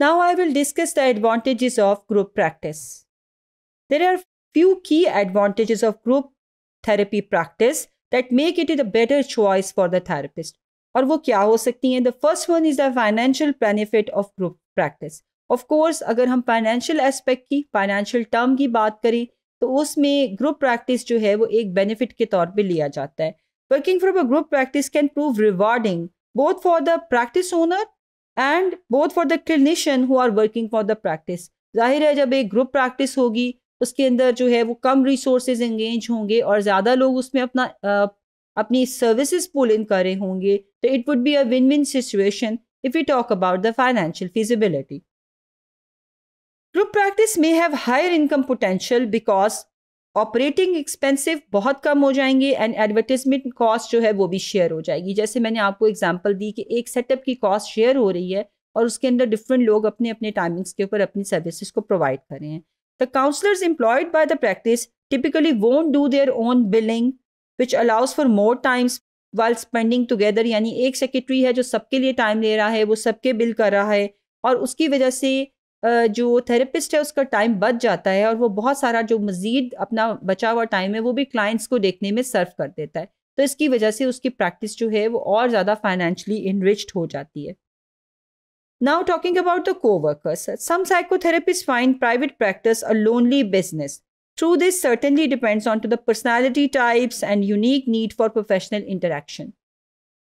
Now I will discuss the advantages of group practice. There are few key advantages of group therapy practice that make it a better choice for the therapist. और वो क्या हो सकती हैं the first one is the financial benefit of group practice of course अगर हम financial aspect की financial term की बात करें तो उसमें ग्रुप प्रैक्टिस जो है वो एक बेनिफिट के तौर पे लिया जाता है working from a group practice can prove rewarding both for the practice owner and both for the clinician who are working for the practice जाहिर है जब एक ग्रुप प्रैक्टिस होगी उसके अंदर जो है वो कम रिसोर्सेज एंगेज होंगे और ज़्यादा लोग उसमें अपना आ, अपनी सर्विसेज पुल इन करे होंगे तो it would be a win win situation if you talk about the financial feasibility group practice में have higher income potential because operating expensive बहुत कम हो जाएंगे एंड एडवर्टिजमेंट कॉस्ट जो है वो भी शेयर हो जाएगी जैसे मैंने आपको एग्जाम्पल दी कि एक सेटअप की कॉस्ट शेयर हो रही है और उसके अंदर डिफरेंट लोग अपने अपने टाइमिंग्स के ऊपर अपनी सर्विसेज को प्रोवाइड कर रहे हैं the counsellors employed by the practice typically won't do their own billing which allows for more times while spending together यानी एक सेक्रेटरी है जो सबके लिए टाइम ले रहा है वो सबके बिल कर रहा है और उसकी वजह से जो थेरेपिस्ट है उसका टाइम बच जाता है और वो बहुत सारा जो मजीद अपना बचा हुआ टाइम है वो भी क्लाइंट्स को देखने में सर्व कर देता है तो इसकी वजह से उसकी प्रैक्टिस जो है वो और ज़्यादा फाइनेंशली इनरिच्ड हो जाती है now talking about the coworkers some psychotherapist find private practice a lonely business through this certainly depends on to the personality types and unique need for professional interaction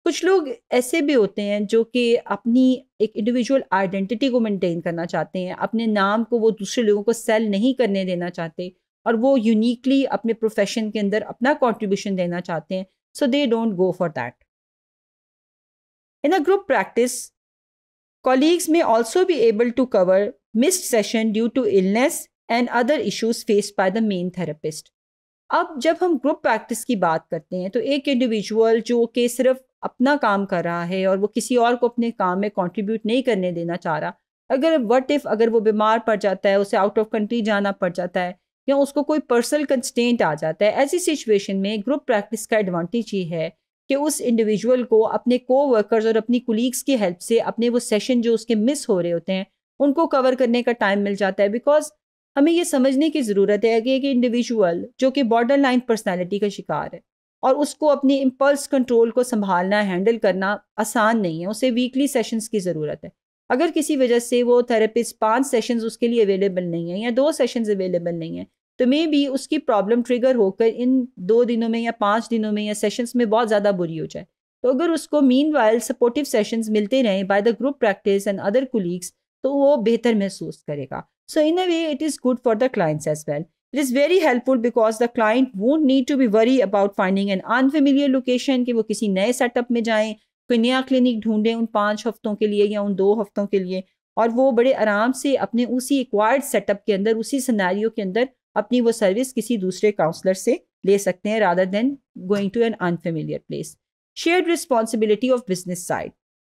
कुछ लोग ऐसे भी होते हैं जो कि अपनी एक इंडिविजुअल आइडेंटिटी को मेंटेन करना चाहते हैं अपने नाम को वो दूसरे लोगों को सेल नहीं करने देना चाहते और वो यूनिकली अपने प्रोफेशन के अंदर अपना कॉन्ट्रीब्यूशन देना चाहते हैं so they don't go for that in a group practice colleagues में ऑल्सो भी able to cover missed session due to illness and other issues face by the main therapist अब जब हम ग्रुप प्रैक्टिस की बात करते हैं तो एक इंडिविजुअल जो कि सिर्फ अपना काम कर रहा है और वो किसी और को अपने काम में कंट्रीब्यूट नहीं करने देना चाह रहा अगर वट इफ़ अगर वो बीमार पड़ जाता है उसे आउट ऑफ कंट्री जाना पड़ जाता है या उसको कोई पर्सनल कंस्टेंट आ जाता है ऐसी सिचुएशन में ग्रुप प्रैक्टिस का एडवांटेज ये है कि उस इंडिविजुअल को अपने को वर्कर्स और अपनी कुलीग्स की हेल्प से अपने वो सेशन जो उसके मिस हो रहे होते हैं उनको कवर करने का टाइम मिल जाता है बिकॉज हमें ये समझने की ज़रूरत है कि एक इंडिविजुअल जो कि बॉर्डर लाइन पर्सनैलिटी का शिकार है और उसको अपनी इम्पल्स कंट्रोल को संभालना हैंडल करना आसान नहीं है उसे वीकली सेशंस की ज़रूरत है अगर किसी वजह से वो थेरेपिस्ट पांच सेशंस उसके लिए अवेलेबल नहीं है या दो सेशंस अवेलेबल नहीं है तो मे बी उसकी प्रॉब्लम ट्रिगर होकर इन दो दिनों में या पाँच दिनों में या सेशंस में बहुत ज़्यादा बुरी हो जाए तो अगर उसको मीन सपोर्टिव सेशंस मिलते रहें by the group practice and other colleagues तो वो बेहतर महसूस करेगा so in a way it is good for the clients as well it is very helpful because the client won't need to be worry about finding an unfamiliar location कि वो किसी नए setup में जाएं कोई नया क्लिनिक ढूंढें उन पाँच हफ्तों के लिए या उन दो हफ्तों के लिए और वो बड़े आराम से अपने उसी एक्वायर्ड सेटअप के अंदर उसी सिनेरियो के अंदर अपनी वो सर्विस किसी दूसरे काउंसलर से ले सकते हैं rather than going to an unfamiliar place share responsibility of business side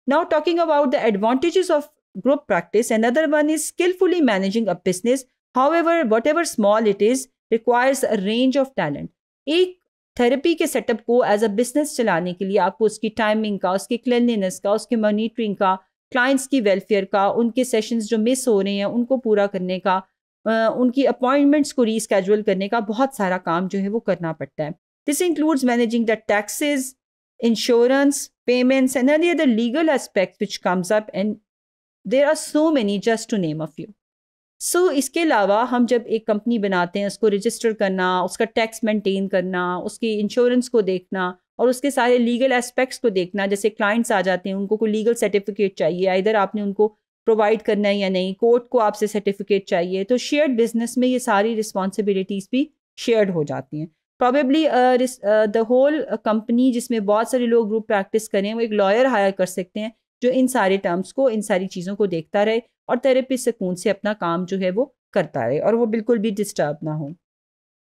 now talking about the advantages of group practice and other one is skillfully managing a business whatever small it is requires a range of talent एक therapy के setup को as a business चलाने के लिए आपको उसकी timing का उसकी क्लिनलीनेस का उसके मॉनिटरिंग का क्लाइंट्स की वेलफेयर का उनके सेशंस जो मिस हो रहे हैं उनको पूरा करने का उनकी अपॉइंटमेंट्स को रीस्केजुअल करने का बहुत सारा काम जो है वो करना पड़ता है this includes managing the taxes insurance payments and any other legal aspects which comes up and there are so many just to name a few so so, इसके अलावा हम जब एक कंपनी बनाते हैं उसको रजिस्टर करना उसका टैक्स मेंटेन करना उसकी इंश्योरेंस को देखना और उसके सारे लीगल एस्पेक्ट्स को देखना जैसे क्लाइंट्स आ जाते हैं उनको कोई लीगल सर्टिफिकेट चाहिए इधर आपने उनको प्रोवाइड करना है या नहीं कोर्ट को आपसे सर्टिफिकेट चाहिए तो शेयर्ड बिजनेस में ये सारी रिस्पॉन्सिबिलिटीज़ भी शेयर्ड हो जाती हैं प्रॉबेबली द होल कंपनी जिसमें बहुत सारे लोग ग्रुप प्रैक्टिस करें वो एक लॉयर हायर कर सकते हैं जो इन सारे टर्म्स को इन सारी चीज़ों को देखता रहे और थेरेपिस्ट सुकून से अपना काम जो है वो करता रहे और वो बिल्कुल भी डिस्टर्ब ना हो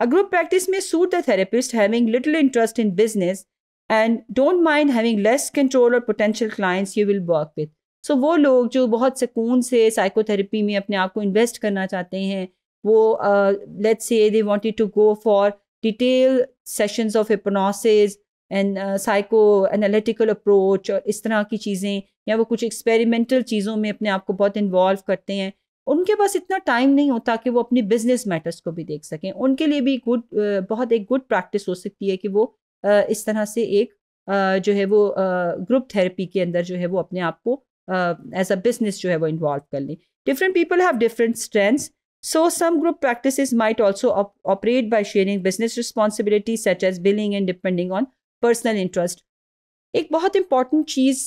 अ ग्रुप प्रैक्टिस में suit the therapist having little interest in business and don't mind having less control और potential clients you will work with so वो लोग जो बहुत सुकून से साइकोथेरेपी में अपने आप को इन्वेस्ट करना चाहते हैं वो let's say they wanted to go for detail sessions of hypnosis and psycho analytical approach और इस तरह की चीज़ें या वो कुछ एक्सपेरिमेंटल चीज़ों में अपने आप को बहुत इन्वॉल्व करते हैं उनके पास इतना टाइम नहीं होता कि वो अपने बिजनेस मैटर्स को भी देख सकें उनके लिए भी गुड बहुत एक गुड प्रैक्टिस हो सकती है कि वो इस तरह से एक जो है वो ग्रुप थेरेपी के अंदर जो है वो अपने आप को एज अ बिजनेस जो है वो इन्वॉल्व कर लें different people have different strengths so some group practice might also operate by sharing business responsibility such as billing and depending on personal interest एक बहुत इंपॉर्टेंट चीज़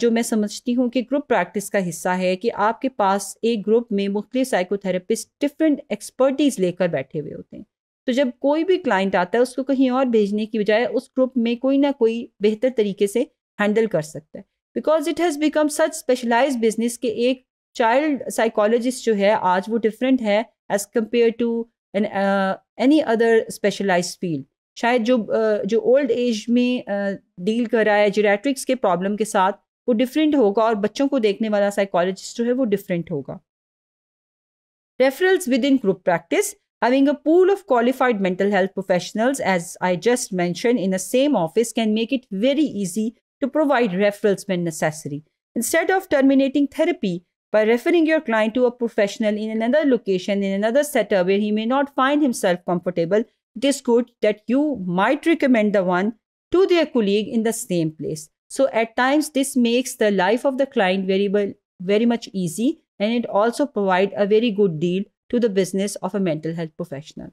जो मैं समझती हूँ कि ग्रुप प्रैक्टिस का हिस्सा है कि आपके पास एक ग्रुप में मुख्तु साइकोथेरेपिस्ट डिफरेंट एक्सपर्टीज़ लेकर बैठे हुए होते हैं तो जब कोई भी क्लाइंट आता है उसको कहीं और भेजने की बजाय उस ग्रुप में कोई ना कोई बेहतर तरीके से हैंडल कर सकता है because it has become such specialize business के एक चाइल्ड साइकोलॉजिस्ट जो है आज वो डिफरेंट है as compare to an any other specialize field शायद जो जो ओल्ड एज में डील कर रहा है जीरेट्रिक्स के प्रॉब्लम के साथ वो डिफरेंट होगा और बच्चों को देखने वाला साइकोलॉजिस्ट जो है वो डिफरेंट होगा referrals with in group practice having a pool of qualified mental health professionals as I just mention in the same office can make it very easy to provide referrals man necessary instead of terminating therapy by referring your client to a professional in another location in another setup where he may not find himself comfortable this good that you might recommend the one to their colleague in the same place. So at times this makes the life of the client very, very much easy and it also provide a very good deal to the business of a mental health professional.